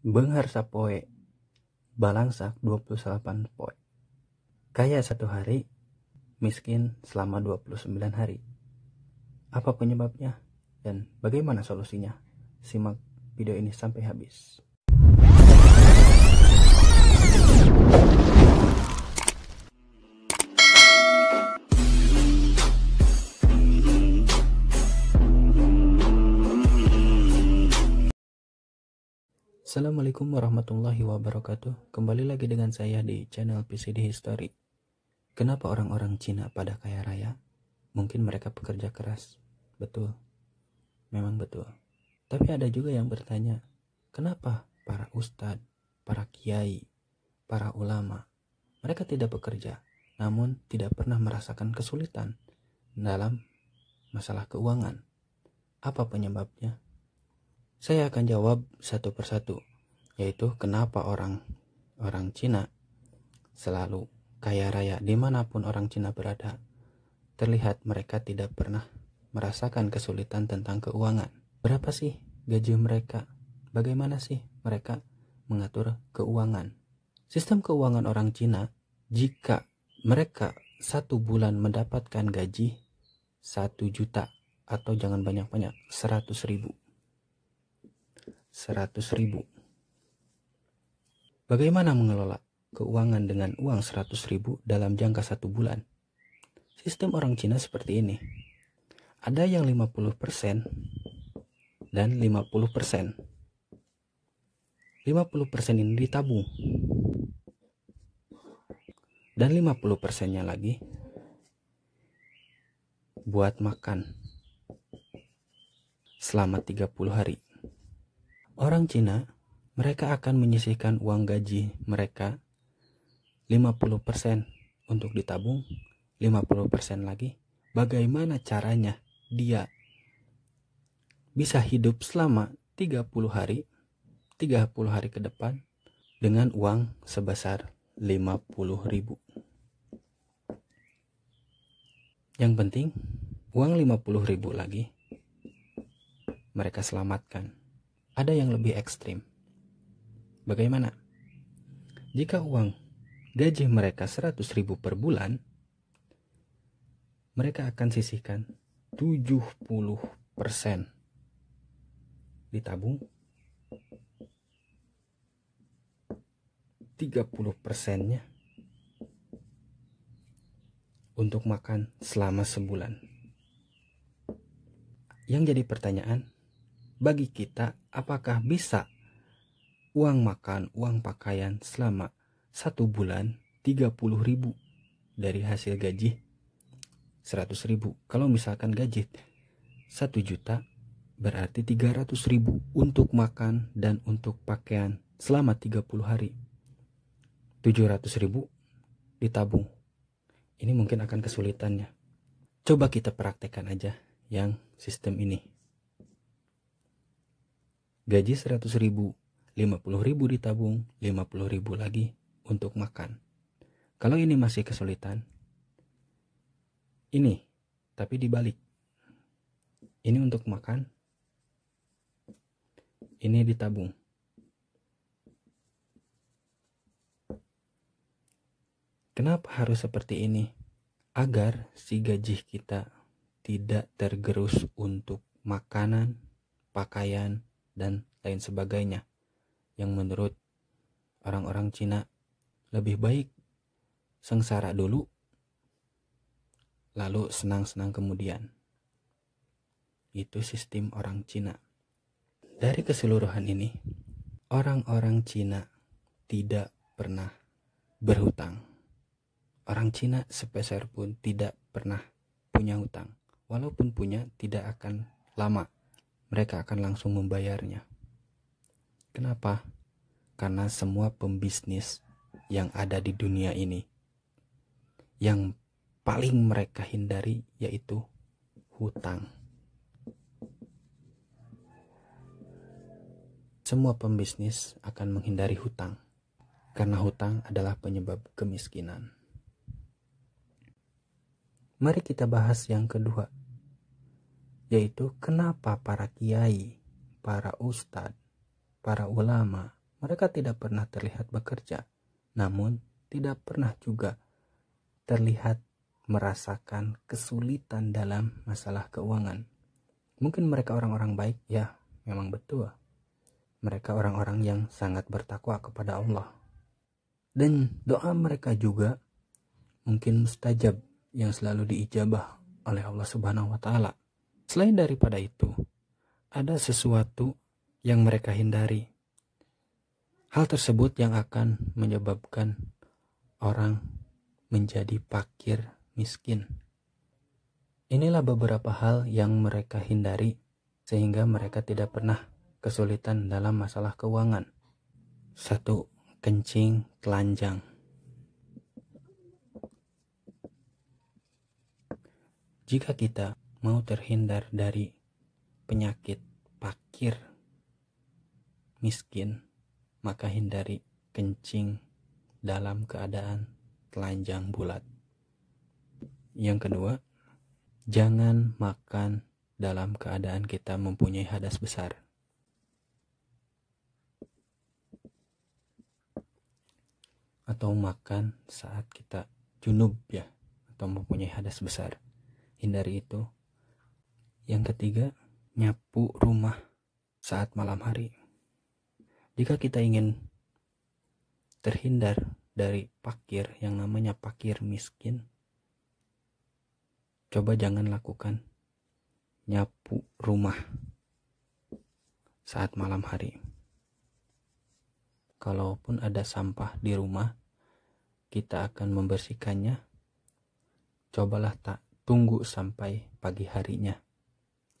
Benghar sapoe balangsak 28 poe. Kaya satu hari, miskin selama 29 hari. Apa penyebabnya dan bagaimana solusinya? Simak video ini sampai habis. Assalamualaikum warahmatullahi wabarakatuh. Kembali lagi dengan saya di channel PCD History. Kenapa orang-orang Cina pada kaya raya? Mungkin mereka pekerja keras. Betul. Memang betul. Tapi ada juga yang bertanya, kenapa para ustadz, para kiai, para ulama, mereka tidak bekerja, namun tidak pernah merasakan kesulitan dalam masalah keuangan? Apa penyebabnya? Saya akan jawab satu persatu, yaitu kenapa orang orang Cina selalu kaya raya dimanapun orang Cina berada. Terlihat mereka tidak pernah merasakan kesulitan tentang keuangan. Berapa sih gaji mereka? Bagaimana sih mereka mengatur keuangan? Sistem keuangan orang Cina, jika mereka satu bulan mendapatkan gaji satu juta atau jangan banyak-banyak seratus ribu 100 ribu. Bagaimana mengelola keuangan dengan uang 100 ribu dalam jangka satu bulan? Sistem orang Cina seperti ini. Ada yang 50% dan 50%. 50% ini ditabung. Dan 50%-nya lagi buat makan selama 30 hari. Orang Cina, mereka akan menyisihkan uang gaji mereka 50% untuk ditabung, 50% lagi. Bagaimana caranya dia bisa hidup selama 30 hari, 30 hari ke depan dengan uang sebesar 50 ribu. Yang penting, uang 50 ribu lagi mereka selamatkan ada yang lebih ekstrim. Bagaimana? Jika uang gaji mereka 100 ribu per bulan, mereka akan sisihkan 70% ditabung 30 persennya untuk makan selama sebulan. Yang jadi pertanyaan, bagi kita apakah bisa uang makan, uang pakaian selama satu bulan 30 ribu dari hasil gaji 100 ribu. Kalau misalkan gaji 1 juta berarti 300 ribu untuk makan dan untuk pakaian selama 30 hari. 700 ribu ditabung. Ini mungkin akan kesulitannya. Coba kita praktekkan aja yang sistem ini. Gaji 100 ribu, 50 ribu ditabung, 50 ribu lagi untuk makan. Kalau ini masih kesulitan, ini tapi dibalik. Ini untuk makan, ini ditabung. Kenapa harus seperti ini? Agar si gaji kita tidak tergerus untuk makanan, pakaian, dan lain sebagainya yang menurut orang-orang Cina lebih baik sengsara dulu lalu senang-senang kemudian. Itu sistem orang Cina. Dari keseluruhan ini, orang-orang Cina tidak pernah berhutang. Orang Cina sepeser pun tidak pernah punya hutang. Walaupun punya, tidak akan lama mereka akan langsung membayarnya. Kenapa? Karena semua pembisnis yang ada di dunia ini yang paling mereka hindari yaitu hutang. Semua pembisnis akan menghindari hutang karena hutang adalah penyebab kemiskinan. Mari kita bahas yang kedua, yaitu kenapa para kiai, para ustadz, para ulama, mereka tidak pernah terlihat bekerja, namun tidak pernah juga terlihat merasakan kesulitan dalam masalah keuangan. Mungkin mereka orang-orang baik, ya, memang betul. Mereka orang-orang yang sangat bertakwa kepada Allah. Dan doa mereka juga mungkin mustajab yang selalu diijabah oleh Allah Subhanahu wa taala. Selain daripada itu, ada sesuatu yang mereka hindari. Hal tersebut yang akan menyebabkan orang menjadi pakir miskin. Inilah beberapa hal yang mereka hindari, sehingga mereka tidak pernah kesulitan dalam masalah keuangan. Satu, kencing telanjang. Jika kita mau terhindar dari penyakit pakir miskin maka hindari kencing dalam keadaan telanjang bulat yang kedua jangan makan dalam keadaan kita mempunyai hadas besar atau makan saat kita junub ya atau mempunyai hadas besar hindari itu yang ketiga, nyapu rumah saat malam hari. Jika kita ingin terhindar dari pakir yang namanya pakir miskin, coba jangan lakukan nyapu rumah saat malam hari. Kalaupun ada sampah di rumah, kita akan membersihkannya. Cobalah tak tunggu sampai pagi harinya.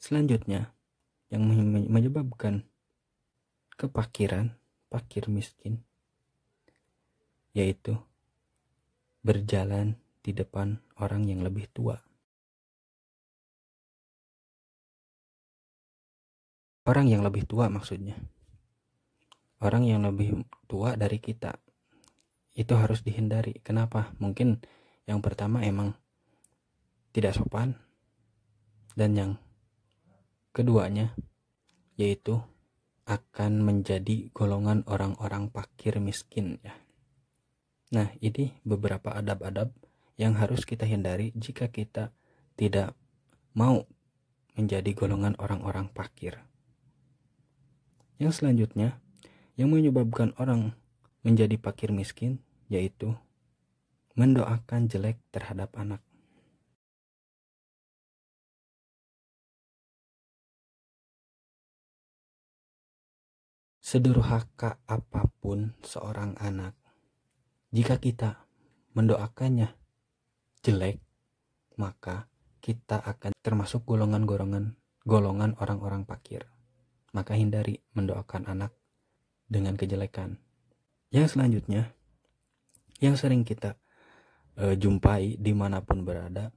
Selanjutnya, yang menyebabkan kepakiran, pakir miskin, yaitu berjalan di depan orang yang lebih tua. Orang yang lebih tua maksudnya. Orang yang lebih tua dari kita. Itu harus dihindari. Kenapa? Mungkin yang pertama emang tidak sopan dan yang Keduanya, yaitu akan menjadi golongan orang-orang pakir miskin ya. Nah, ini beberapa adab-adab yang harus kita hindari jika kita tidak mau menjadi golongan orang-orang pakir Yang selanjutnya, yang menyebabkan orang menjadi pakir miskin yaitu mendoakan jelek terhadap anak. Sederhaka apapun seorang anak, jika kita mendoakannya jelek, maka kita akan termasuk golongan-golongan golongan orang-orang pakir. Maka hindari mendoakan anak dengan kejelekan. Yang selanjutnya, yang sering kita e, jumpai dimanapun berada,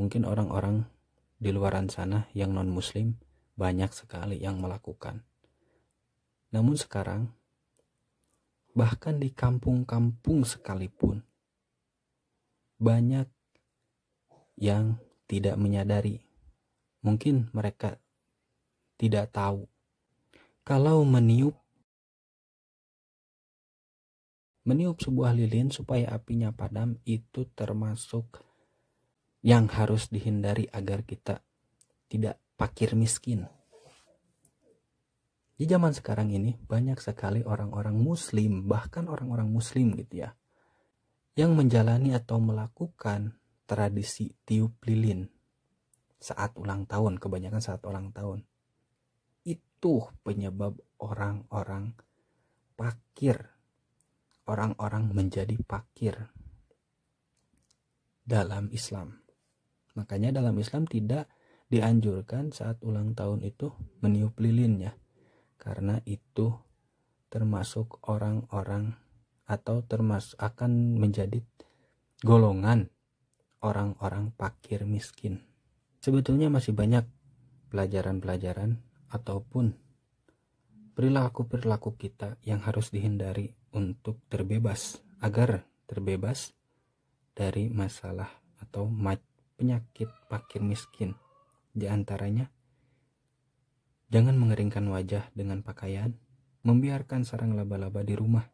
mungkin orang-orang di luaran sana yang non-muslim banyak sekali yang melakukan. Namun sekarang, bahkan di kampung-kampung sekalipun, banyak yang tidak menyadari. Mungkin mereka tidak tahu kalau meniup meniup sebuah lilin supaya apinya padam itu termasuk yang harus dihindari agar kita tidak pakir miskin di zaman sekarang ini banyak sekali orang-orang muslim, bahkan orang-orang muslim gitu ya, yang menjalani atau melakukan tradisi tiup lilin saat ulang tahun, kebanyakan saat ulang tahun. Itu penyebab orang-orang pakir, orang-orang menjadi pakir dalam Islam. Makanya dalam Islam tidak dianjurkan saat ulang tahun itu meniup lilin ya karena itu termasuk orang-orang atau termasuk akan menjadi golongan orang-orang pakir miskin. Sebetulnya masih banyak pelajaran-pelajaran ataupun perilaku-perilaku kita yang harus dihindari untuk terbebas agar terbebas dari masalah atau penyakit pakir miskin. Di antaranya Jangan mengeringkan wajah dengan pakaian, membiarkan sarang laba-laba di rumah.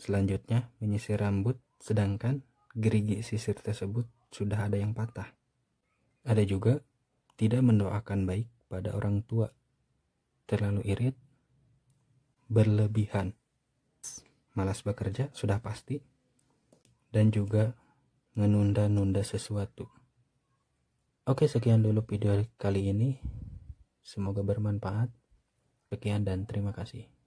Selanjutnya, menyisir rambut, sedangkan gerigi sisir tersebut sudah ada yang patah. Ada juga tidak mendoakan baik pada orang tua, terlalu irit, berlebihan, malas bekerja sudah pasti, dan juga menunda-nunda sesuatu. Oke, sekian dulu video kali ini. Semoga bermanfaat. Sekian dan terima kasih.